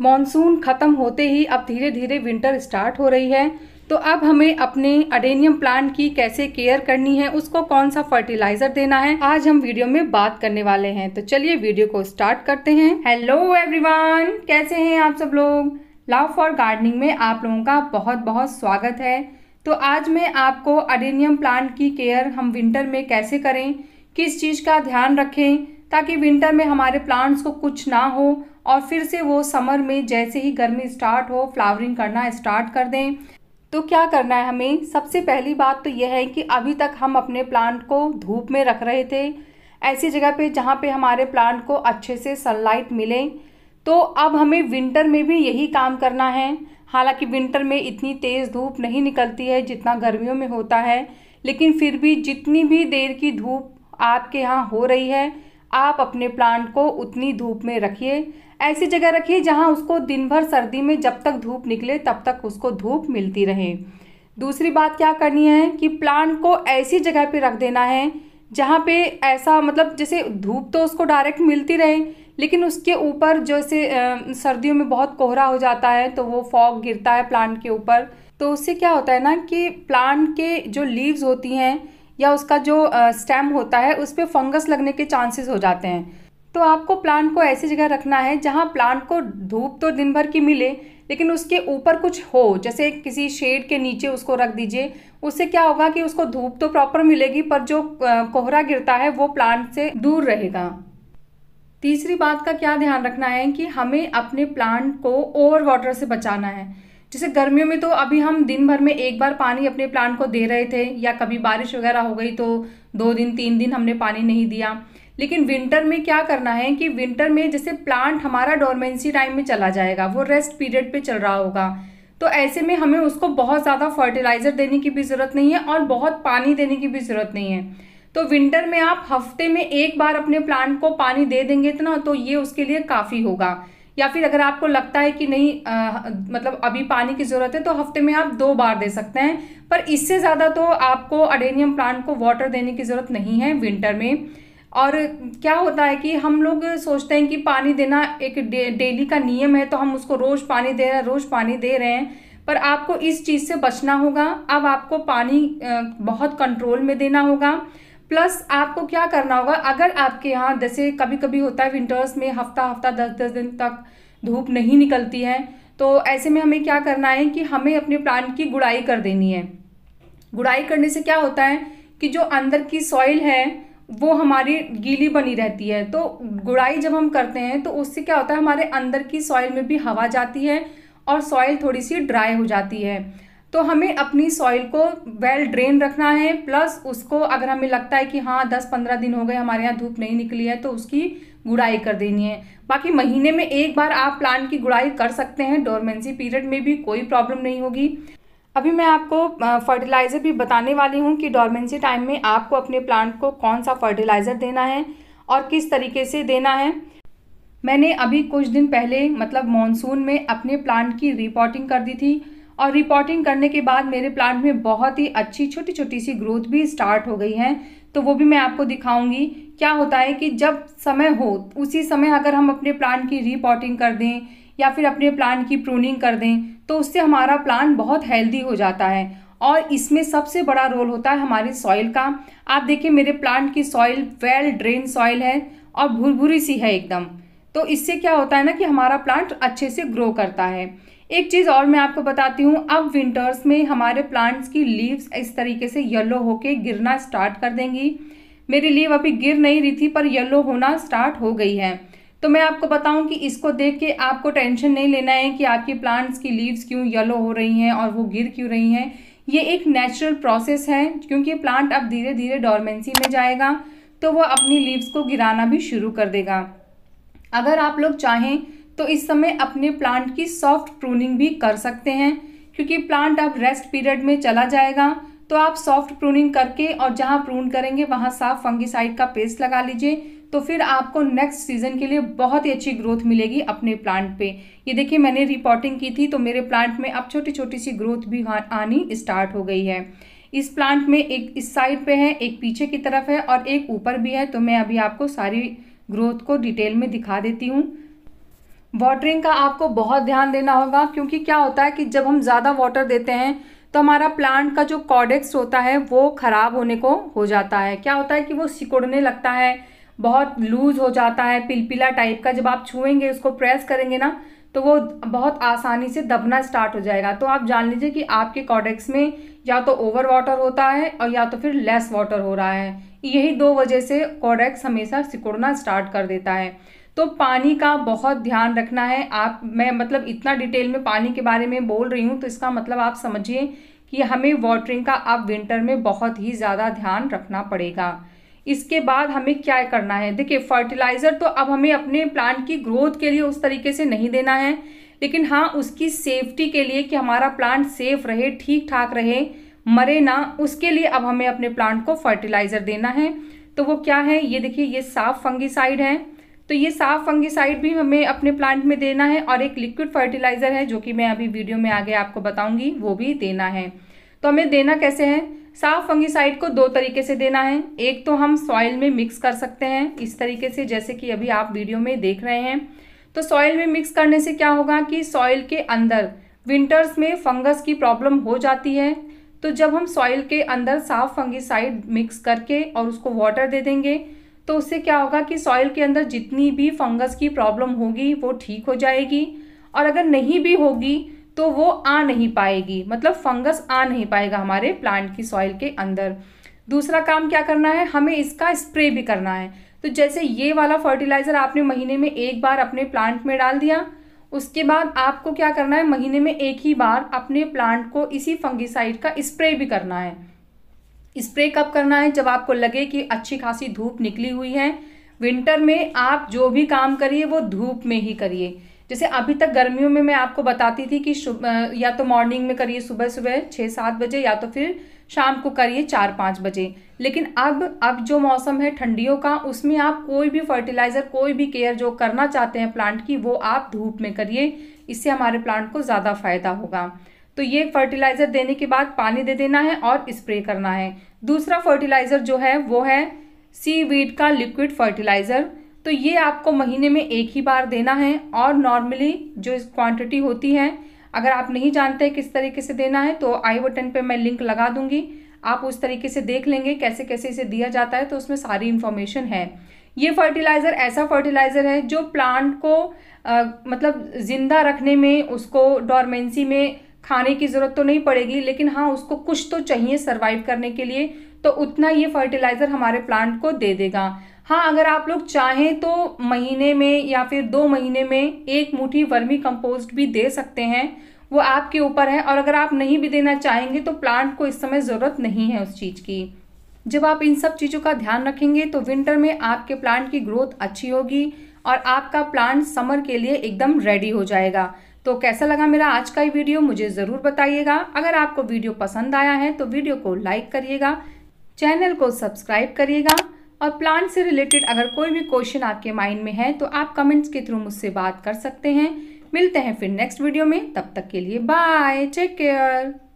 monsoon ख़त्म होते ही अब धीरे धीरे विंटर स्टार्ट हो रही है तो अब हमें अपने अडेनियम प्लांट की कैसे केयर करनी है उसको कौन सा फर्टिलाइजर देना है आज हम वीडियो में बात करने वाले हैं तो चलिए वीडियो को स्टार्ट करते हैं हेलो एवरीवन कैसे हैं आप सब लोग लव फॉर गार्डनिंग में आप लोगों का बहुत बहुत स्वागत है तो आज मैं आपको अडेनियम प्लांट की केयर हम विंटर में कैसे करें किस चीज़ का ध्यान रखें ताकि विंटर में हमारे प्लांट्स को कुछ ना हो और फिर से वो समर में जैसे ही गर्मी स्टार्ट हो फ्लावरिंग करना स्टार्ट कर दें तो क्या करना है हमें सबसे पहली बात तो यह है कि अभी तक हम अपने प्लांट को धूप में रख रहे थे ऐसी जगह पे जहाँ पे हमारे प्लांट को अच्छे से सनलाइट मिले तो अब हमें विंटर में भी यही काम करना है हालांकि विंटर में इतनी तेज़ धूप नहीं निकलती है जितना गर्मियों में होता है लेकिन फिर भी जितनी भी देर की धूप आपके यहाँ हो रही है आप अपने प्लांट को उतनी धूप में रखिए ऐसी जगह रखिए जहाँ उसको दिन भर सर्दी में जब तक धूप निकले तब तक उसको धूप मिलती रहे दूसरी बात क्या करनी है कि प्लांट को ऐसी जगह पर रख देना है जहाँ पे ऐसा मतलब जैसे धूप तो उसको डायरेक्ट मिलती रहे लेकिन उसके ऊपर जैसे सर्दियों में बहुत कोहरा हो जाता है तो वो फॉग गिरता है प्लांट के ऊपर तो उससे क्या होता है ना कि प्लांट के जो लीव्स होती हैं या उसका जो स्टेम होता है उस पर फंगस लगने के चांसेस हो जाते हैं तो आपको प्लांट को ऐसी जगह रखना है जहाँ प्लांट को धूप तो दिन भर की मिले लेकिन उसके ऊपर कुछ हो जैसे किसी शेड के नीचे उसको रख दीजिए उससे क्या होगा कि उसको धूप तो प्रॉपर मिलेगी पर जो कोहरा गिरता है वो प्लांट से दूर रहेगा तीसरी बात का क्या ध्यान रखना है कि हमें अपने प्लांट को ओवर वाटर से बचाना है जैसे गर्मियों में तो अभी हम दिन भर में एक बार पानी अपने प्लांट को दे रहे थे या कभी बारिश वगैरह हो गई तो दो दिन तीन दिन हमने पानी नहीं दिया लेकिन विंटर में क्या करना है कि विंटर में जैसे प्लांट हमारा डोरमेंसी टाइम में चला जाएगा वो रेस्ट पीरियड पे चल रहा होगा तो ऐसे में हमें उसको बहुत ज़्यादा फर्टिलाइज़र देने की भी ज़रूरत नहीं है और बहुत पानी देने की भी ज़रूरत नहीं है तो विंटर में आप हफ्ते में एक बार अपने प्लांट को पानी दे देंगे इतना तो ये उसके लिए काफ़ी होगा या फिर अगर आपको लगता है कि नहीं आ, मतलब अभी पानी की ज़रूरत है तो हफ्ते में आप दो बार दे सकते हैं पर इससे ज़्यादा तो आपको अडेनियम प्लांट को वाटर देने की ज़रूरत नहीं है विंटर में और क्या होता है कि हम लोग सोचते हैं कि पानी देना एक डे, डेली का नियम है तो हम उसको रोज़ पानी दे रहे हैं रोज़ पानी दे रहे हैं पर आपको इस चीज़ से बचना होगा अब आपको पानी बहुत कंट्रोल में देना होगा प्लस आपको क्या करना होगा अगर आपके यहाँ जैसे कभी कभी होता है विंटर्स में हफ्ता हफ्ता दस दस दिन तक धूप नहीं निकलती है तो ऐसे में हमें क्या करना है कि हमें अपने प्लांट की गुड़ाई कर देनी है गुड़ाई करने से क्या होता है कि जो अंदर की सॉइल है वो हमारी गीली बनी रहती है तो गुड़ाई जब हम करते हैं तो उससे क्या होता है हमारे अंदर की सॉइल में भी हवा जाती है और सॉइल थोड़ी सी ड्राई हो जाती है तो हमें अपनी सॉइल को वेल ड्रेन रखना है प्लस उसको अगर हमें लगता है कि हाँ दस पंद्रह दिन हो गए हमारे यहाँ धूप नहीं निकली है तो उसकी गुड़ाई कर देनी है बाकी महीने में एक बार आप प्लांट की गुड़ाई कर सकते हैं डोरमेंसी पीरियड में भी कोई प्रॉब्लम नहीं होगी अभी मैं आपको फर्टिलाइज़र भी बताने वाली हूँ कि डॉर्मेंसी टाइम में आपको अपने प्लांट को कौन सा फर्टिलाइज़र देना है और किस तरीके से देना है मैंने अभी कुछ दिन पहले मतलब मानसून में अपने प्लांट की रिपोर्टिंग कर दी थी और रिपोर्टिंग करने के बाद मेरे प्लांट में बहुत ही अच्छी छोटी छोटी सी ग्रोथ भी स्टार्ट हो गई है तो वो भी मैं आपको दिखाऊंगी क्या होता है कि जब समय हो उसी समय अगर हम अपने प्लांट की रिपोर्टिंग कर दें या फिर अपने प्लांट की प्रूनिंग कर दें तो उससे हमारा प्लांट बहुत हेल्दी हो जाता है और इसमें सबसे बड़ा रोल होता है हमारे सॉइल का आप देखिए मेरे प्लांट की सॉइल वेल ड्रेन सॉइल है और भुरभुरी सी है एकदम तो इससे क्या होता है ना कि हमारा प्लांट अच्छे से ग्रो करता है एक चीज़ और मैं आपको बताती हूँ अब विंटर्स में हमारे प्लांट्स की लीव्स इस तरीके से येलो होके गिरना स्टार्ट कर देंगी मेरी लीव अभी गिर नहीं रही थी पर येलो होना स्टार्ट हो गई है तो मैं आपको बताऊं कि इसको देख के आपको टेंशन नहीं लेना है कि आपकी प्लांट्स की लीव्स क्यों येलो हो रही हैं और वो गिर क्यों रही हैं ये एक नेचुरल प्रोसेस है क्योंकि प्लांट अब धीरे धीरे डॉर्मेंसी में जाएगा तो वह अपनी लीव्स को गिराना भी शुरू कर देगा अगर आप लोग चाहें तो इस समय अपने प्लांट की सॉफ्ट प्रूनिंग भी कर सकते हैं क्योंकि प्लांट अब रेस्ट पीरियड में चला जाएगा तो आप सॉफ्ट प्रूनिंग करके और जहाँ प्रून करेंगे वहाँ साफ फंगिसाइड का पेस्ट लगा लीजिए तो फिर आपको नेक्स्ट सीज़न के लिए बहुत ही अच्छी ग्रोथ मिलेगी अपने प्लांट पे ये देखिए मैंने रिपोर्टिंग की थी तो मेरे प्लांट में अब छोटी छोटी सी ग्रोथ भी आनी स्टार्ट हो गई है इस प्लांट में एक इस साइड पे है एक पीछे की तरफ है और एक ऊपर भी है तो मैं अभी आपको सारी ग्रोथ को डिटेल में दिखा देती हूँ वाटरिंग का आपको बहुत ध्यान देना होगा क्योंकि क्या होता है कि जब हम ज़्यादा वाटर देते हैं तो हमारा प्लांट का जो कॉडेक्स होता है वो ख़राब होने को हो जाता है क्या होता है कि वो सिकुड़ने लगता है बहुत लूज़ हो जाता है पिलपिला टाइप का जब आप छुएंगे उसको प्रेस करेंगे ना तो वो बहुत आसानी से दबना स्टार्ट हो जाएगा तो आप जान लीजिए कि आपके कॉडेक्स में या तो ओवर वाटर होता है और या तो फिर लेस वाटर हो रहा है यही दो वजह से कॉडेक्स हमेशा सिकुड़ना स्टार्ट कर देता है तो पानी का बहुत ध्यान रखना है आप मैं मतलब इतना डिटेल में पानी के बारे में बोल रही हूँ तो इसका मतलब आप समझिए कि हमें वाटरिंग का अब विंटर में बहुत ही ज़्यादा ध्यान रखना पड़ेगा इसके बाद हमें क्या करना है देखिए फर्टिलाइज़र तो अब हमें अपने प्लांट की ग्रोथ के लिए उस तरीके से नहीं देना है लेकिन हाँ उसकी सेफ्टी के लिए कि हमारा प्लांट सेफ रहे ठीक ठाक रहे मरे ना उसके लिए अब हमें अपने प्लांट को फर्टिलाइज़र देना है तो वो क्या है ये देखिए ये साफ फंगिसाइड है तो ये साफ फंगिसाइड भी हमें अपने प्लांट में देना है और एक लिक्विड फर्टिलाइज़र है जो कि मैं अभी वीडियो में आगे आपको बताऊंगी वो भी देना है तो हमें देना कैसे है साफ फंगिसाइड को दो तरीके से देना है एक तो हम सॉइल में मिक्स कर सकते हैं इस तरीके से जैसे कि अभी आप वीडियो में देख रहे हैं तो सॉइल में मिक्स करने से क्या होगा कि सॉइल के अंदर विंटर्स में फंगस की प्रॉब्लम हो जाती है तो जब हम सॉइल के अंदर साफ फंगिसाइड मिक्स करके और उसको वाटर दे देंगे तो उससे क्या होगा कि सॉइल के अंदर जितनी भी फंगस की प्रॉब्लम होगी वो ठीक हो जाएगी और अगर नहीं भी होगी तो वो आ नहीं पाएगी मतलब फंगस आ नहीं पाएगा हमारे प्लांट की सॉइल के अंदर दूसरा काम क्या करना है हमें इसका स्प्रे भी करना है तो जैसे ये वाला फर्टिलाइज़र आपने महीने में एक बार अपने प्लांट में डाल दिया उसके बाद आपको क्या करना है महीने में एक ही बार अपने प्लांट को इसी फंगिसाइड का स्प्रे भी करना है स्प्रे कब करना है जब आपको लगे कि अच्छी खासी धूप निकली हुई है विंटर में आप जो भी काम करिए वो धूप में ही करिए जैसे अभी तक गर्मियों में मैं आपको बताती थी कि या तो मॉर्निंग में करिए सुबह सुबह छः सात बजे या तो फिर शाम को करिए चार पाँच बजे लेकिन अब अब जो मौसम है ठंडियों का उसमें आप कोई भी फर्टिलाइज़र कोई भी केयर जो करना चाहते हैं प्लांट की वो आप धूप में करिए इससे हमारे प्लांट को ज़्यादा फायदा होगा तो ये फर्टिलाइज़र देने के बाद पानी दे देना है और स्प्रे करना है दूसरा फर्टिलाइज़र जो है वो है सी वीड का लिक्विड फर्टिलाइज़र तो ये आपको महीने में एक ही बार देना है और नॉर्मली जो इस क्वांटिटी होती है अगर आप नहीं जानते किस तरीके से देना है तो आई बटन पे मैं लिंक लगा दूंगी आप उस तरीके से देख लेंगे कैसे कैसे इसे दिया जाता है तो उसमें सारी इन्फॉर्मेशन है ये फर्टिलाइज़र ऐसा फर्टिलाइज़र है जो प्लांट को आ, मतलब ज़िंदा रखने में उसको डॉर्मेंसी में खाने की ज़रूरत तो नहीं पड़ेगी लेकिन हाँ उसको कुछ तो चाहिए सर्वाइव करने के लिए तो उतना ये फर्टिलाइज़र हमारे प्लांट को दे देगा हाँ अगर आप लोग चाहें तो महीने में या फिर दो महीने में एक मुठ्ठी वर्मी कंपोस्ट भी दे सकते हैं वो आपके ऊपर है और अगर आप नहीं भी देना चाहेंगे तो प्लांट को इस समय ज़रूरत नहीं है उस चीज़ की जब आप इन सब चीज़ों का ध्यान रखेंगे तो विंटर में आपके प्लांट की ग्रोथ अच्छी होगी और आपका प्लांट समर के लिए एकदम रेडी हो जाएगा तो कैसा लगा मेरा आज का ये वीडियो मुझे ज़रूर बताइएगा अगर आपको वीडियो पसंद आया है तो वीडियो को लाइक करिएगा चैनल को सब्सक्राइब करिएगा और प्लांट से रिलेटेड अगर कोई भी क्वेश्चन आपके माइंड में है तो आप कमेंट्स के थ्रू मुझसे बात कर सकते हैं मिलते हैं फिर नेक्स्ट वीडियो में तब तक के लिए बाय टेक केयर